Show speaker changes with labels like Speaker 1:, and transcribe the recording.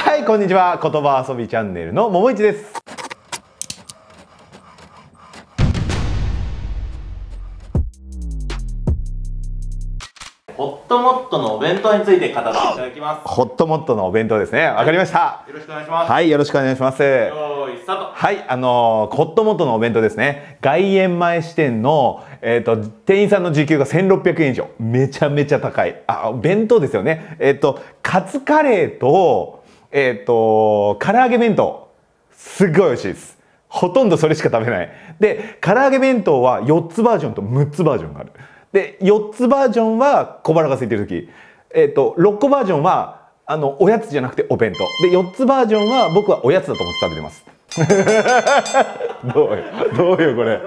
Speaker 1: はいこんにちは言葉遊びチャンネルのももです
Speaker 2: ホットモットのお弁当について語っていただきます
Speaker 1: ホットモットのお弁当ですねわかりました、よろしくお願いしますはいよろしくお願いします
Speaker 2: は
Speaker 1: いあのー、ホットモットのお弁当ですね外苑前支店のえっ、ー、と店員さんの時給が1600円以上めちゃめちゃ高いあ弁当ですよねえっ、ー、とカツカレーとえっ、ー、と、唐揚げ弁当。すっごい美味しいです。ほとんどそれしか食べない。で、唐揚げ弁当は4つバージョンと6つバージョンがある。で、4つバージョンは小腹が空いてる時。えっ、ー、と、6個バージョンは、あの、おやつじゃなくてお弁当。で、4つバージョンは僕はおやつだと思って食べてます。どうよ、
Speaker 3: どうよ、これ。